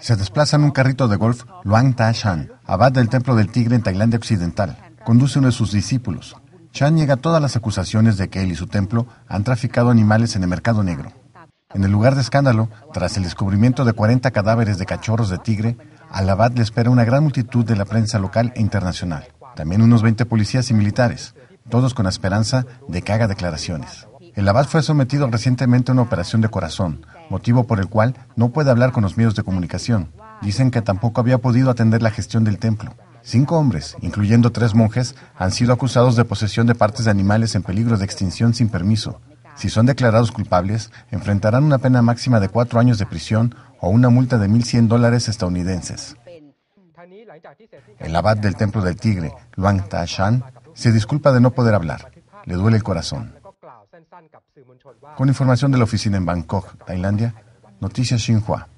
Se desplaza en un carrito de golf Luang Ta Shan, abad del Templo del Tigre en Tailandia Occidental. Conduce uno de sus discípulos. Chan niega todas las acusaciones de que él y su templo han traficado animales en el mercado negro. En el lugar de escándalo, tras el descubrimiento de 40 cadáveres de cachorros de tigre, al abad le espera una gran multitud de la prensa local e internacional. También unos 20 policías y militares, todos con la esperanza de que haga declaraciones. El abad fue sometido recientemente a una operación de corazón, motivo por el cual no puede hablar con los medios de comunicación. Dicen que tampoco había podido atender la gestión del templo. Cinco hombres, incluyendo tres monjes, han sido acusados de posesión de partes de animales en peligro de extinción sin permiso. Si son declarados culpables, enfrentarán una pena máxima de cuatro años de prisión o una multa de 1.100 dólares estadounidenses. El abad del Templo del Tigre, Luang Shan, se disculpa de no poder hablar. Le duele el corazón. Con información de la oficina en Bangkok, Tailandia, Noticias Xinhua.